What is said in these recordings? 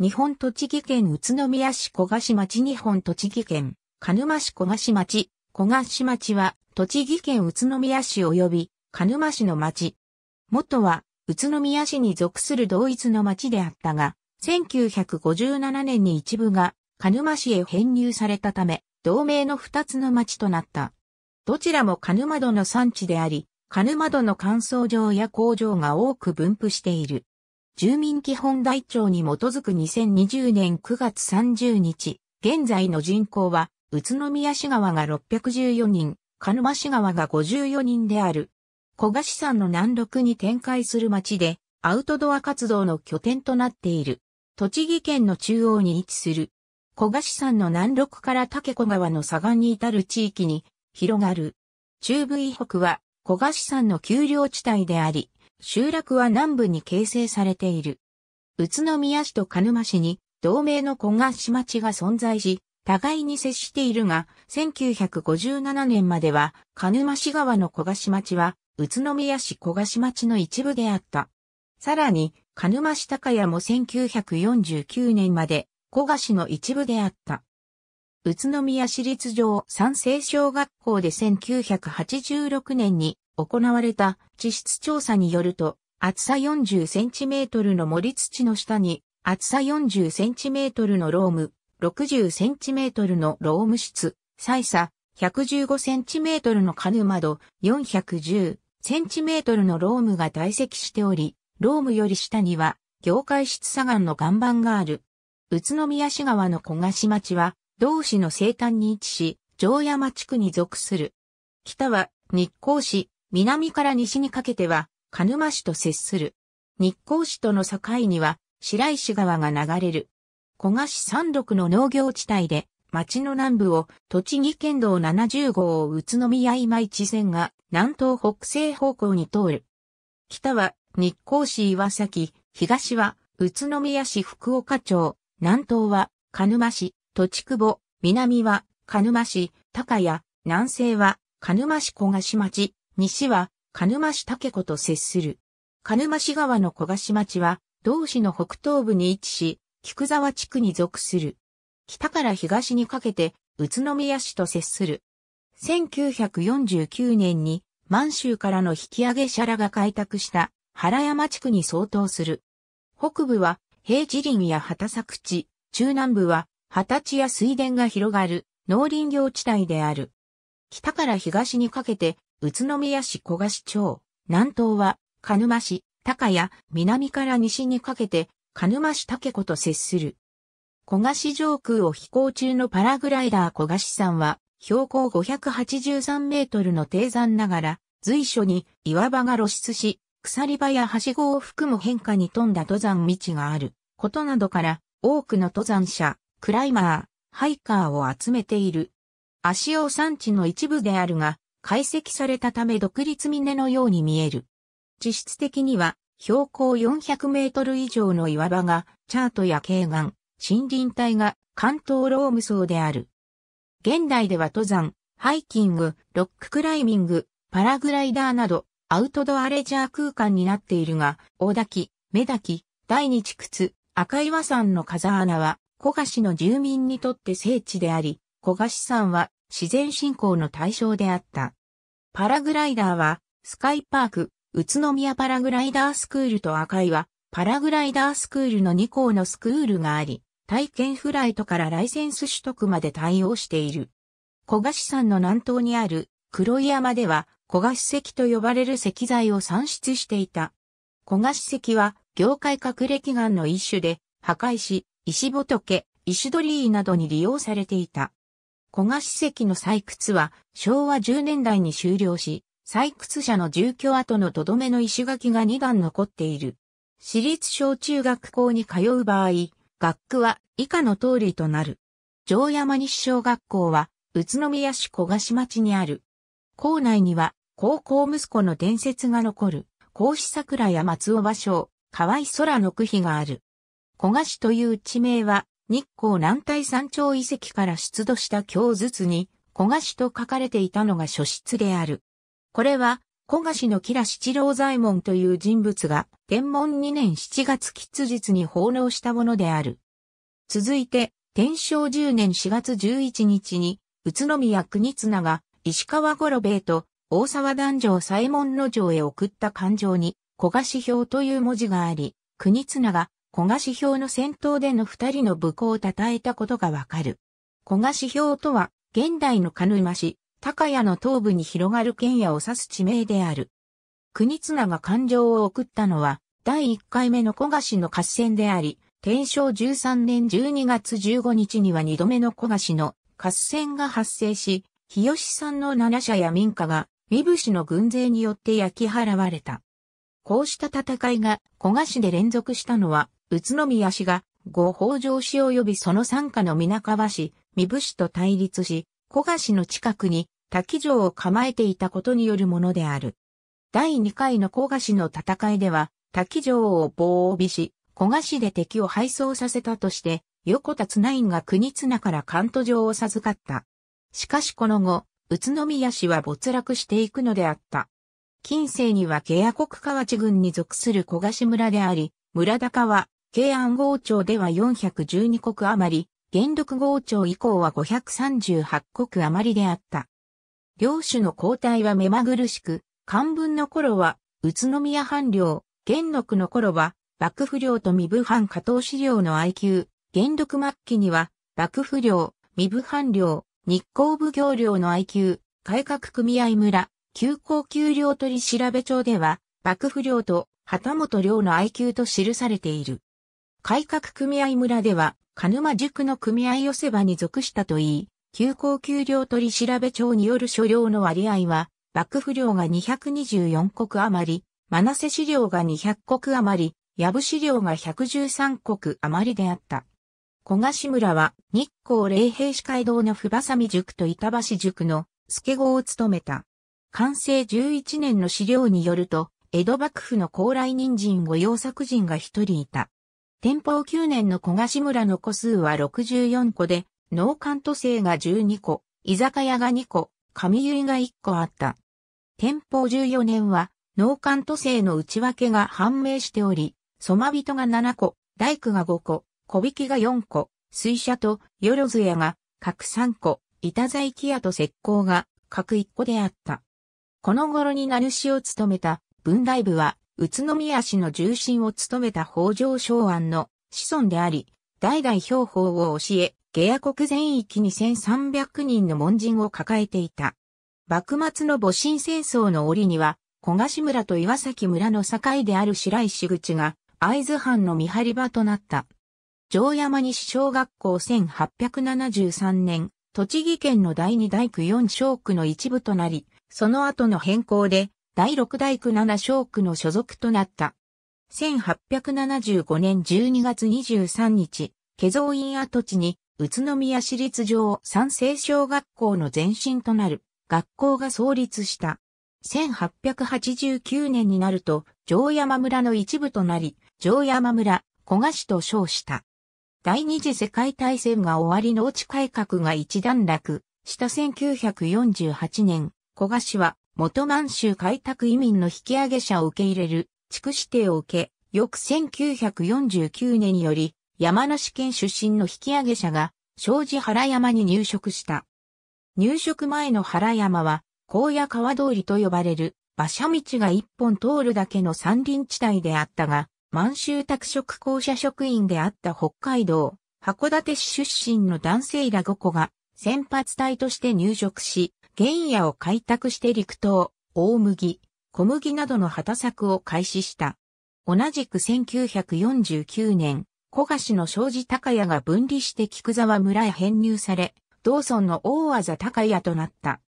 日本栃木県宇都宮市小賀市町日本栃木県鹿沼市小賀市町小賀市町は栃木県宇都宮市及び鹿沼市の町。元は宇都宮市に属する同一の町であったが、1957年に一部が鹿沼市へ編入されたため、同盟の二つの町となった。どちらも鹿沼戸の産地であり、鹿沼戸の乾燥場や工場が多く分布している。住民基本台帳に基づく2020年9月30日、現在の人口は、宇都宮市側が614人、鹿沼市側が54人である。小賀市山の南麓に展開する町で、アウトドア活動の拠点となっている。栃木県の中央に位置する。小賀市山の南麓から竹子川の左岸に至る地域に広がる。中部以北は小賀市山の丘陵地帯であり、集落は南部に形成されている。宇都宮市と鹿沼市に同名の古河市町が存在し、互いに接しているが、1957年までは鹿沼市側の古河市町は宇都宮市古河市町の一部であった。さらに、鹿沼市高屋も1949年まで古河市の一部であった。宇都宮市立上三聖小学校で1986年に行われた地質調査によると、厚さ40センチメートルの森土の下に、厚さ40センチメートルのローム、60センチメートルのローム室、細差115センチメートルのカヌ窓、410センチメートルのロームが堆積しており、ロームより下には、業界室砂岩の岩盤がある。宇都宮市川の小菓子町は、同市の西端に位置し、城山地区に属する。北は日光市、南から西にかけては、鹿沼市と接する。日光市との境には、白石川が流れる。古賀市山麓の農業地帯で、町の南部を栃木県道70号を宇都宮今市線が南東北西方向に通る。北は日光市岩崎、東は宇都宮市福岡町、南東は鹿沼市、栃久保、南は鹿沼市、高谷、南西は鹿沼市小賀市町、西は、鹿沼市竹子と接する。鹿沼市川の小菓子町は、同市の北東部に位置し、菊沢地区に属する。北から東にかけて、宇都宮市と接する。1949年に、満州からの引き上げ者らが開拓した原山地区に相当する。北部は平地林や畑作地、中南部は畑地や水田が広がる農林業地帯である。北から東にかけて宇都宮市小菓子町、南東は鹿沼市、高谷、南から西にかけて鹿沼市竹子と接する。小菓子上空を飛行中のパラグライダー小菓子さんは、標高583メートルの低山ながら、随所に岩場が露出し、鎖場やはしごを含む変化に富んだ登山道があることなどから多くの登山者、クライマー、ハイカーを集めている。足尾山地の一部であるが、解析されたため独立峰のように見える。実質的には標高400メートル以上の岩場がチャートや軽岩、森林帯が関東ローム層である。現代では登山、ハイキング、ロッククライミング、パラグライダーなどアウトドアレジャー空間になっているが、大滝、目滝、第二地赤岩山の風穴は、小菓子の住民にとって聖地であり、小菓子山は自然信仰の対象であった。パラグライダーは、スカイパーク、宇都宮パラグライダースクールと赤いは、パラグライダースクールの2校のスクールがあり、体験フライトからライセンス取得まで対応している。小菓子山の南東にある黒井山では小菓子石と呼ばれる石材を産出していた。小菓子石は業界隠れ祈願の一種で破壊し、石仏、石鳥居などに利用されていた。古賀史跡の採掘は昭和10年代に終了し、採掘者の住居跡のとどめの石垣が2段残っている。私立小中学校に通う場合、学区は以下の通りとなる。城山西小学校は、宇都宮市小菓子町にある。校内には、高校息子の伝説が残る、孔子桜や松尾芭蕉、河合空の句碑がある。小菓子という地名は、日光南大山頂遺跡から出土した京筒に、小菓子と書かれていたのが書室である。これは、小菓子の吉良七郎左衛門という人物が、天文2年7月吉日に奉納したものである。続いて、天正10年4月11日に、宇都宮国綱が、石川五郎兵衛と、大沢壇上左衛門の城へ送った勘定に、小菓子表という文字があり、国綱が古賀氏表の戦闘での二人の武功を称えたことがわかる。古賀氏表とは、現代の鹿沼市、高谷の東部に広がる県野を指す地名である。国綱が感情を送ったのは、第1回目の古賀氏の合戦であり、天正13年12月15日には2度目の古賀氏の合戦が発生し、日吉さんの七社や民家が、三部氏の軍勢によって焼き払われた。こうした戦いが古賀市で連続したのは、宇都宮氏が後北条氏及びその傘下の皆川氏、三部氏と対立し、古賀氏の近くに滝城を構えていたことによるものである。第2回の古賀氏の戦いでは、滝城を棒帯し、古賀氏で敵を敗走させたとして、横田綱院が国綱から関東城を授かった。しかしこの後、宇都宮氏は没落していくのであった。近世には下野国河内郡に属する小賀氏村であり、村高は慶安号朝では412国余り、元禄号朝以降は538国余りであった。領主の交代は目まぐるしく、漢文の頃は、宇都宮藩領、元禄の頃は、幕府領と身部藩加藤資領の IQ、元禄末期には、幕府領、身部藩領、日光奉行領の IQ、改革組合村、旧高級領取調べ帳では、幕府領と旗本領の IQ と記されている。改革組合村では、鹿沼塾の組合寄せ場に属したといい、休校給料取調庁による所領の割合は、幕府領が224国余り、マ瀬資料が200国余り、ヤブ資料が113国余りであった。小菓子村は日光霊平市街道のふばさみ塾と板橋塾の助号を務めた。完成11年の資料によると、江戸幕府の高麗人参御用作人が一人いた。天保9年の小菓子村の個数は64個で、農館都政が12個、居酒屋が2個、上結が1個あった。天保14年は、農館都政の内訳が判明しており、蕎麦人が7個、大工が5個、小引きが4個、水車とよろずやが各3個、板材木屋と石膏が各1個であった。この頃に名主を務めた文大部は宇都宮市の重臣を務めた北条昭安の子孫であり、代々標法を教え、下野国全域に1300人の門人を抱えていた。幕末の戊辰戦争の折には、小菓子村と岩崎村の境である白石口が、会津藩の見張り場となった。城山西小学校1873年、栃木県の第二大区四小区の一部となり、その後の変更で、第六大区七小区の所属となった。1875年12月23日、化造院跡地に、宇都宮市立上三聖小学校の前身となる学校が創立した。1889年になると、城山村の一部となり、城山村、古賀市と称した。第二次世界大戦が終わり農地改革が一段落した1948年、古賀市は元満州開拓移民の引き上げ者を受け入れる地区指定を受け、翌1949年により山梨県出身の引き上げ者が庄司原山に入植した。入植前の原山は高野川通りと呼ばれる馬車道が一本通るだけの山林地帯であったが、満州拓殖公社職員であった北海道、函館市出身の男性ら5個が先発隊として入植し、原野を開拓して陸糖、大麦、小麦などの畑作を開始した。同じく1949年、小菓子の庄司高屋が分離して菊沢村へ編入され、道村の大技高屋となった。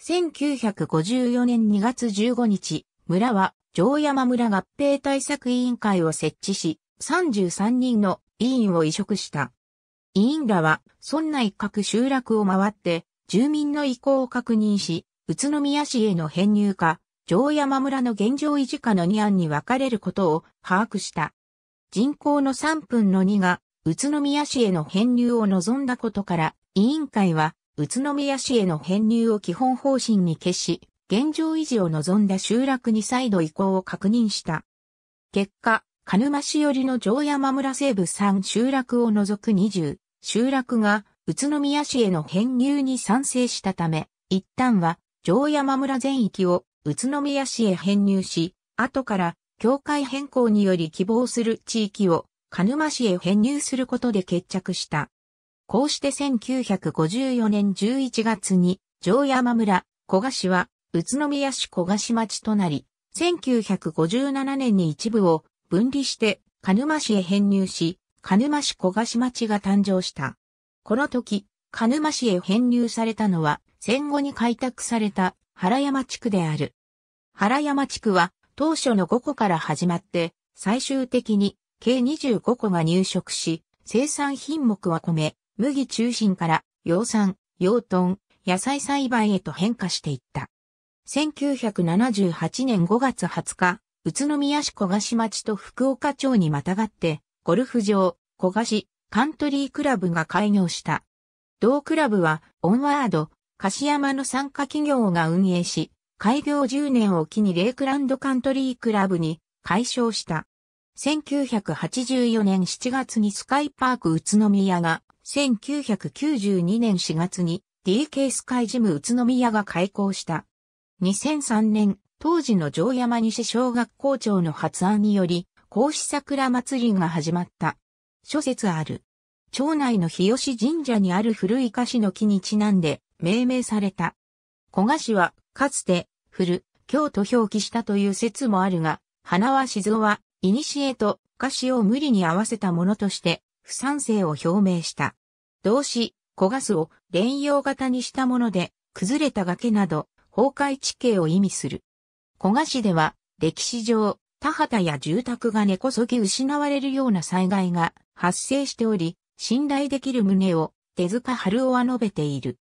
1954年2月15日、村は城山村合併対策委員会を設置し、33人の委員を移植した。委員らは、村内各集落を回って、住民の意向を確認し、宇都宮市への編入か、城山村の現状維持かの2案に分かれることを把握した。人口の3分の2が宇都宮市への編入を望んだことから、委員会は宇都宮市への編入を基本方針に決し、現状維持を望んだ集落に再度移行を確認した。結果、鹿沼市寄りの城山村西部3集落を除く20集落が宇都宮市への編入に賛成したため、一旦は城山村全域を宇都宮市へ編入し、後から境界変更により希望する地域を鹿沼市へ編入することで決着した。こうして1954年11月に城山村古賀市は宇都宮市古賀市町となり、1957年に一部を分離して鹿沼市へ編入し、鹿沼市古賀市町が誕生した。この時、鹿沼市へ編入されたのは、戦後に開拓された原山地区である。原山地区は、当初の5個から始まって、最終的に計25個が入植し、生産品目は米、麦中心から、養蚕、養豚、野菜栽培へと変化していった。1978年5月20日、宇都宮市小菓市町と福岡町にまたがって、ゴルフ場、小菓市、カントリークラブが開業した。同クラブは、オンワード、柏山の参加企業が運営し、開業10年を機にレイクランドカントリークラブに解消した。1984年7月にスカイパーク宇都宮が、1992年4月に DK スカイジム宇都宮が開校した。2003年、当時の城山西小学校長の発案により、孔子桜祭りが始まった。諸説ある。町内の日吉神社にある古い菓子の木にちなんで命名された。古菓子は、かつて、古、京と表記したという説もあるが、花は静雄は、古と菓子を無理に合わせたものとして、不賛成を表明した。動詞、小菓子を連用型にしたもので、崩れた崖など、崩壊地形を意味する。古賀市では、歴史上、田畑や住宅が根こそぎ失われるような災害が発生しており、信頼できる旨を手塚春夫は述べている。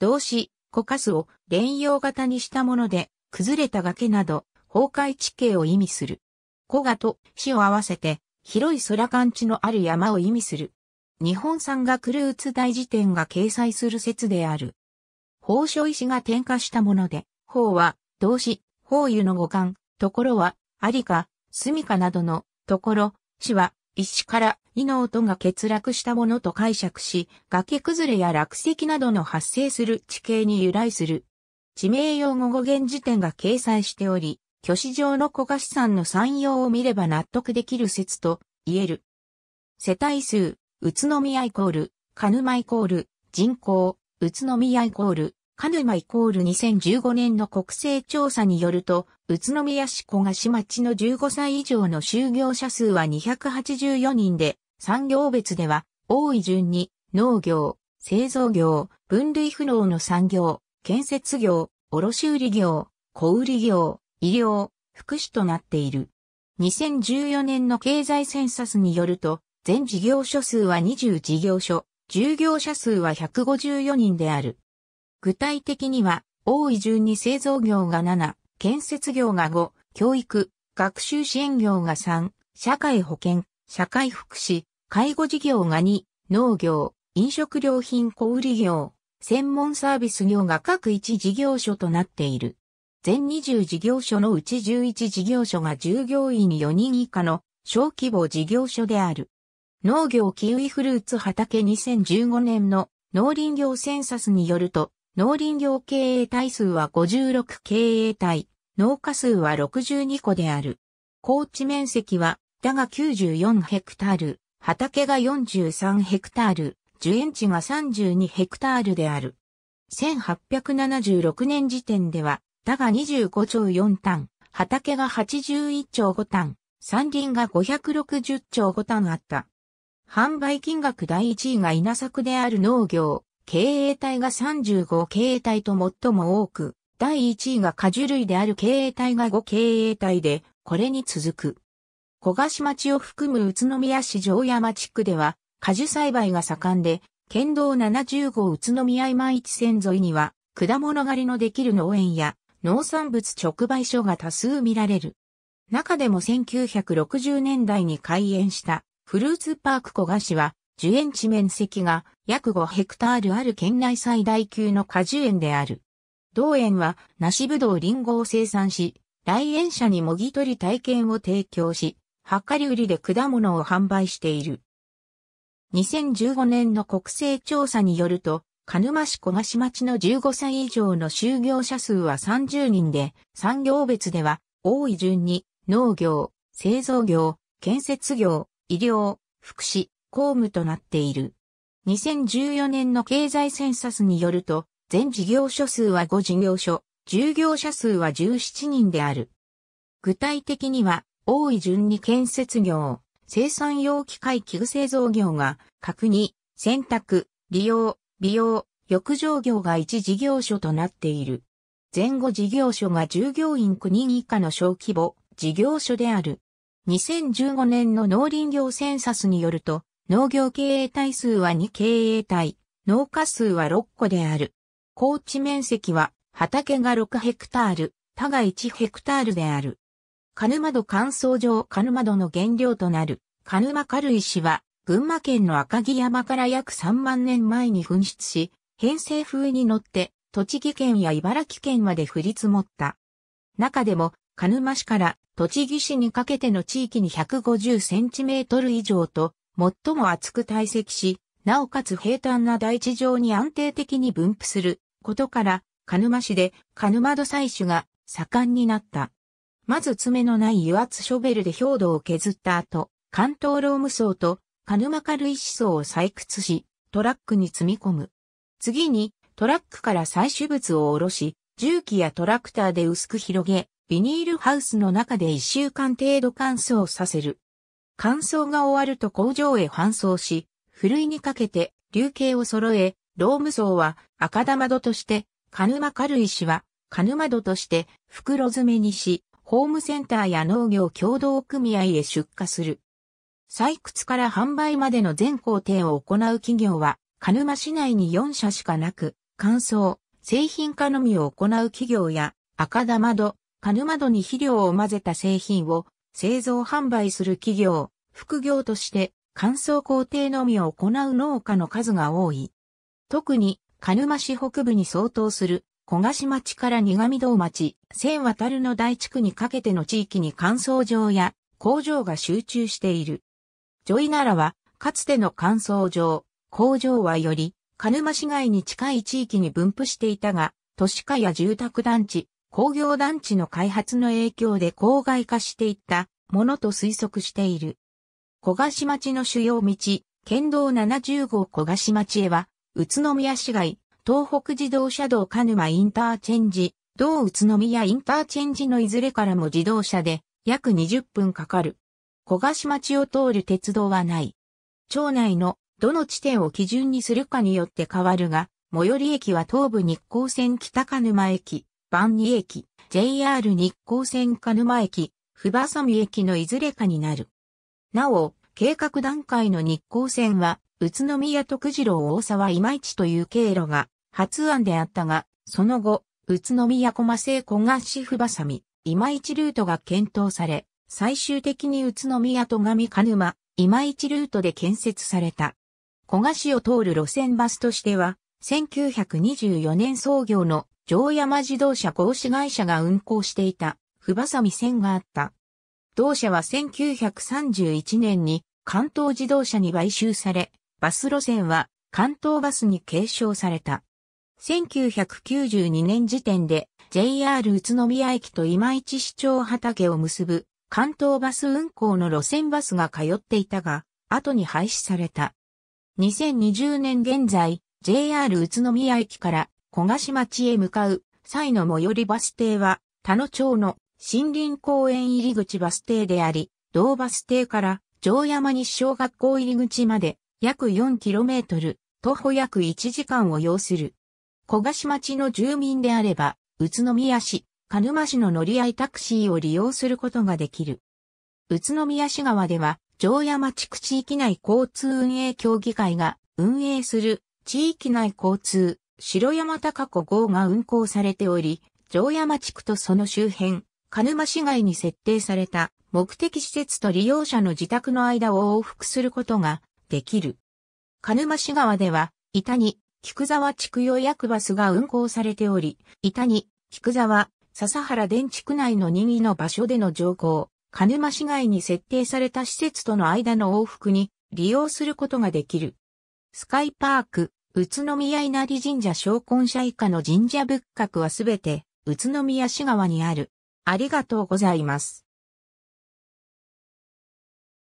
動詞、コカスを連用型にしたもので、崩れた崖など、崩壊地形を意味する。古賀と死を合わせて、広い空間地のある山を意味する。日本産が狂ルーツ大辞典が掲載する説である。宝書石が点火したもので、宝は、動詞、宝油の五感、ところは、ありか、住みかなどの、ところ、死は、石から、イの音が欠落したものと解釈し、崖崩れや落石などの発生する地形に由来する。地名用語語源辞典が掲載しており、巨子上の古河子産の山用を見れば納得できる説と言える。世帯数、宇都宮イコール、鹿沼イコール、人口、宇都宮イコール、鹿沼イコール2015年の国勢調査によると、宇都宮市小菓市町の15歳以上の就業者数は284人で、産業別では、多い順に、農業、製造業、分類不能の産業、建設業、卸売業、小売業、医療、福祉となっている。2014年の経済センサスによると、全事業所数は20事業所、従業者数は154人である。具体的には、多い順に製造業が7、建設業が5、教育、学習支援業が3、社会保険、社会福祉、介護事業が2、農業、飲食料品小売業、専門サービス業が各1事業所となっている。全20事業所のうち11事業所が従業員4人以下の小規模事業所である。農業キウイフルーツ畑2015年の農林業センサスによると、農林業経営体数は56経営体、農家数は62個である。高地面積は、だが94ヘクタール、畑が43ヘクタール、樹園地が32ヘクタールである。1876年時点では、田が25兆4単、畑が81兆5単、山林が560兆5単あった。販売金額第1位が稲作である農業、経営体が35経営体と最も多く、第1位が果樹類である経営体が5経営体で、これに続く。古賀市町を含む宇都宮市城山地区では、果樹栽培が盛んで、県道70号宇都宮今市線沿いには、果物狩りのできる農園や、農産物直売所が多数見られる。中でも1960年代に開園したフルーツパーク古賀市は、樹園地面積が約5ヘクタールある県内最大級の果樹園である。同園は梨ぶどうリンゴを生産し、来園者にもぎ取り体験を提供し、かり売りで果物を販売している。2015年の国勢調査によると、鹿沼市小菓子町の15歳以上の就業者数は30人で、産業別では、多い順に、農業、製造業、建設業、医療、福祉、公務となっている。2014年の経済センサスによると、全事業所数は5事業所、従業者数は17人である。具体的には、多い順に建設業、生産用機械器具製造業が、各に、洗濯、利用、美容、浴場業が1事業所となっている。前後事業所が従業員9人以下の小規模事業所である。2015年の農林業センサスによると、農業経営体数は2経営体、農家数は6個である。高地面積は畑が6ヘクタール、他が1ヘクタールである。カヌマド乾燥場カヌマドの原料となるカヌマ軽石は群馬県の赤城山から約3万年前に噴出し、偏西風に乗って栃木県や茨城県まで降り積もった。中でもカヌマ市から栃木市にかけての地域に150センチメートル以上と最も厚く堆積し、なおかつ平坦な大地上に安定的に分布することから、カヌマ市でカヌマド採取が盛んになった。まず爪のない油圧ショベルで表土を削った後、関東ローム層とカカル軽石層を採掘し、トラックに積み込む。次に、トラックから採取物を下ろし、重機やトラクターで薄く広げ、ビニールハウスの中で1週間程度乾燥させる。乾燥が終わると工場へ搬送し、ふるいにかけて流形を揃え、ローム層は赤玉土として、カカル軽石はヌマ土として袋詰めにし、ホームセンターや農業協同組合へ出荷する。採掘から販売までの全工程を行う企業は、鹿沼市内に4社しかなく、乾燥、製品化のみを行う企業や、赤玉戸、鹿沼戸に肥料を混ぜた製品を製造販売する企業、副業として乾燥工程のみを行う農家の数が多い。特に、鹿沼市北部に相当する小菓子町から苦味道町、千渡るの大地区にかけての地域に乾燥場や工場が集中している。ジョイナラは、かつての乾燥場、工場はより、鹿沼市街に近い地域に分布していたが、都市化や住宅団地、工業団地の開発の影響で郊外化していったものと推測している。小菓子町の主要道、県道70号小菓子町へは、宇都宮市街、東北自動車道鹿沼インターチェンジ、同宇都宮インターチェンジのいずれからも自動車で約20分かかる。小菓子町を通る鉄道はない。町内のどの地点を基準にするかによって変わるが、最寄り駅は東武日光線北鹿沼駅、万里駅、JR 日光線鹿沼駅、ふばさみ駅のいずれかになる。なお、計画段階の日光線は、宇都宮と九次郎大沢今市という経路が発案であったが、その後、宇都宮駒製古賀市府ばさみ、今市ルートが検討され、最終的に宇都宮と上鹿沼、今市ルートで建設された。古賀市を通る路線バスとしては、1924年創業の城山自動車合資会社が運行していた、ふばさみ線があった。同社は1931年に関東自動車に買収され、バス路線は関東バスに継承された。1992年時点で JR 宇都宮駅と今市市長畑を結ぶ関東バス運行の路線バスが通っていたが、後に廃止された。2020年現在、JR 宇都宮駅から小菓子町へ向かう際の最寄りバス停は、田野町の森林公園入り口バス停であり、同バス停から城山西小学校入り口まで約 4km、徒歩約1時間を要する。小菓子町の住民であれば、宇都宮市、鹿沼市の乗り合いタクシーを利用することができる。宇都宮市側では、城山地区地域内交通運営協議会が運営する地域内交通、城山高子号が運行されており、城山地区とその周辺、鹿沼市街に設定された目的施設と利用者の自宅の間を往復することができる。鹿沼市側では、板に菊沢地区用役バスが運行されており、板に、菊沢、笹原電地区内の任意の場所での乗降、鹿沼市街に設定された施設との間の往復に利用することができる。スカイパーク、宇都宮稲荷神社昇魂社以下の神社仏閣はすべて宇都宮市側にある。ありがとうございます。